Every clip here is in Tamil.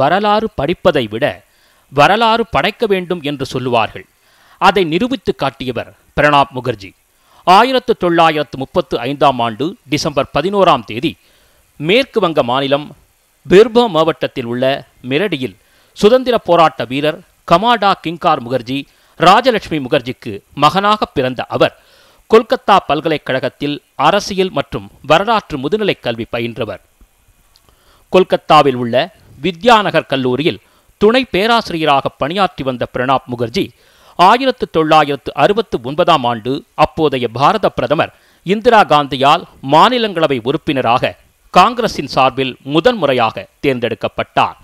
வரலாறு படிப்பதை விட வரலாறு படைக்க வேண்டும் என்று சொல்லுவார்கள் அதை நிரூபித்து காட்டியவர் பிரணாப் முகர்ஜி ஆயிரத்து தொள்ளாயிரத்து முப்பத்து ஐந்தாம் ஆண்டு டிசம்பர் பதினோராம் தேதி மேற்கு வங்க மாநிலம் பிர்பம் மாவட்டத்தில் உள்ள மிரடியில் சுதந்திர போராட்ட வீரர் கமாடா கிங்கார் முகர்ஜி ராஜலட்சுமி முகர்ஜிக்கு மகனாக பிறந்த அவர் கொல்கத்தா பல்கலைக்கழகத்தில் அரசியல் மற்றும் வரலாற்று முதுநிலை கல்வி பயின்றவர் கொல்கத்தாவில் உள்ள வித்யாநகர் கல்லூரியில் துணை பேராசிரியராக பணியாற்றி வந்த பிரணாப் முகர்ஜி ஆயிரத்து தொள்ளாயிரத்து அறுபத்து ஒன்பதாம் ஆண்டு அப்போதைய பாரத பிரதமர் இந்திரா காந்தியால் மாநிலங்களவை உறுப்பினராக காங்கிரசின் சார்பில் முதன்முறையாக தேர்ந்தெடுக்கப்பட்டார்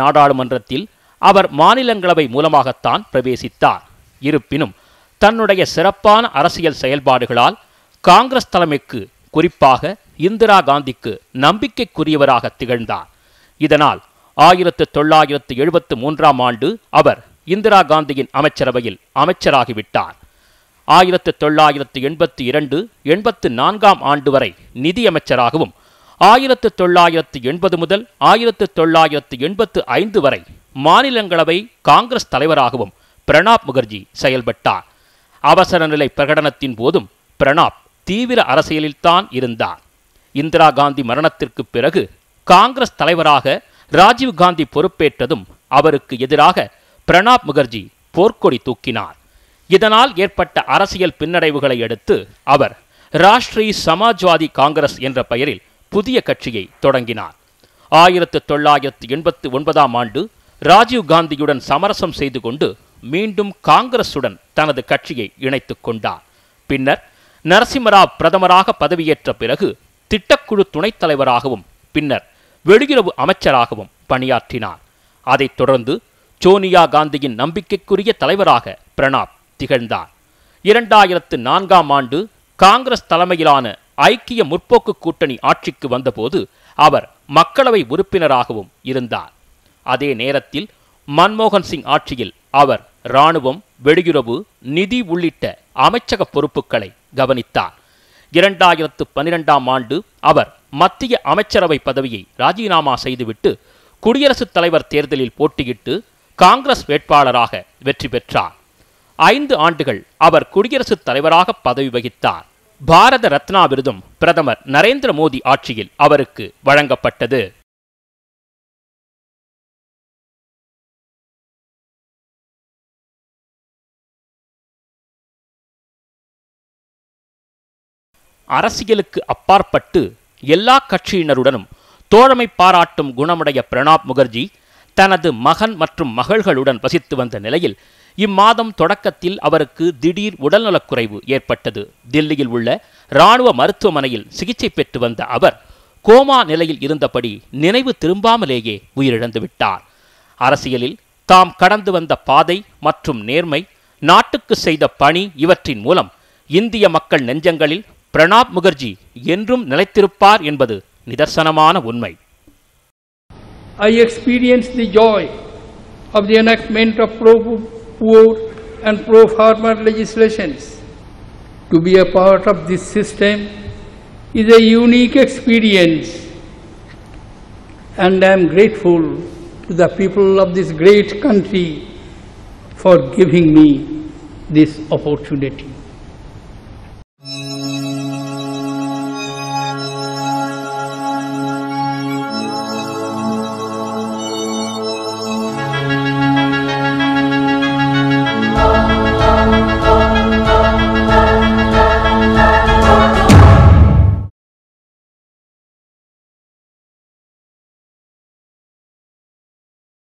நாடாளுமன்றத்தில் அவர் மாநிலங்களவை மூலமாகத்தான் பிரவேசித்தார் இருப்பினும் தன்னுடைய சிறப்பான அரசியல் செயல்பாடுகளால் காங்கிரஸ் தலைமைக்கு குறிப்பாக இந்திரா காந்திக்கு நம்பிக்கைக்குரியவராக திகழ்ந்தார் இதனால் ஆயிரத்து தொள்ளாயிரத்து எழுபத்து மூன்றாம் ஆண்டு அவர் இந்திரா காந்தியின் அமைச்சரவையில் அமைச்சராகிவிட்டார் ஆயிரத்து தொள்ளாயிரத்து எண்பத்தி இரண்டு எண்பத்து நான்காம் ஆண்டு வரை நிதியமைச்சராகவும் ஆயிரத்து தொள்ளாயிரத்து எண்பது முதல் ஆயிரத்து தொள்ளாயிரத்து எண்பத்து ஐந்து வரை மாநிலங்களவை காங்கிரஸ் தலைவராகவும் பிரணாப் முகர்ஜி செயல்பட்டார் அவசர நிலை பிரகடனத்தின் போதும் பிரணாப் தீவிர அரசியலில்தான் இருந்தார் இந்திரா காந்தி மரணத்திற்கு பிறகு காங்கிரஸ் தலைவராக ராஜீவ்காந்தி பொறுப்பேற்றதும் அவருக்கு எதிராக பிரணாப் முகர்ஜி போர்க்கொடி தூக்கினார் இதனால் ஏற்பட்ட அரசியல் பின்னடைவுகளை அடுத்து அவர் ராஷ்டிரிய சமாஜ்வாதி காங்கிரஸ் என்ற பெயரில் புதிய கட்சியை தொடங்கினார் ஆயிரத்து தொள்ளாயிரத்து எண்பத்து ஒன்பதாம் ஆண்டு ராஜீவ் காந்தியுடன் சமரசம் செய்து கொண்டு மீண்டும் காங்கிரசுடன் தனது கட்சியை இணைத்து கொண்டார் பின்னர் நரசிம்மராவ் பிரதமராக பதவியேற்ற பிறகு திட்டக்குழு துணைத் தலைவராகவும் பின்னர் வெளியுறவு அமைச்சராகவும் பணியாற்றினார் அதைத் தொடர்ந்து சோனியா காந்தியின் நம்பிக்கைக்குரிய தலைவராக பிரணாப் திகழ்ந்தார் இரண்டாயிரத்து நான்காம் ஆண்டு காங்கிரஸ் தலைமையிலான ஐக்கிய முற்போக்கு கூட்டணி ஆட்சிக்கு வந்தபோது அவர் மக்களவை உறுப்பினராகவும் இருந்தார் அதே நேரத்தில் மன்மோகன் சிங் ஆட்சியில் அவர் இராணுவம் வெளியுறவு நிதி உள்ளிட்ட அமைச்சக பொறுப்புகளை கவனித்தார் இரண்டாயிரத்து பனிரெண்டாம் ஆண்டு அவர் மத்திய அமைச்சரவை பதவியை ராஜினாமா செய்துவிட்டு குடியரசுத் தலைவர் தேர்தலில் போட்டியிட்டு காங்கிரஸ் வேட்பாளராக வெற்றி பெற்றார் ஐந்து ஆண்டுகள் அவர் குடியரசுத் தலைவராக பதவி வகித்தார் பாரத ரத்னா விருதும் பிரதமர் நரேந்திர மோடி ஆட்சியில் அவருக்கு வழங்கப்பட்டது அரசியலுக்கு அப்பாற்பட்டு எல்லா கட்சியினருடனும் தோழமை பாராட்டும் குணமுடைய பிரணாப் முகர்ஜி தனது மகன் மற்றும் மகள்களுடன் வசித்து வந்த நிலையில் இம்மாதம் தொடக்கத்தில் அவருக்கு திடீர் உடல்நலக்குறைவு ஏற்பட்டது தில்லியில் உள்ள இராணுவ மருத்துவமனையில் சிகிச்சை பெற்று வந்த அவர் கோமா நிலையில் இருந்தபடி நினைவு திரும்பாமலேயே உயிரிழந்து விட்டார் அரசியலில் தாம் கடந்து வந்த பாதை மற்றும் நேர்மை நாட்டுக்கு செய்த பணி இவற்றின் மூலம் இந்திய மக்கள் நெஞ்சங்களில் பிரணாப் முகர்ஜி என்றும் நிலைத்திருப்பார் என்பது நிதர்சனமான உண்மை I experienced the joy of the enactment of pro-poor and pro-farmer legislations. To be a part of this system is a unique experience and I am grateful to the people of this great country for giving me this opportunity.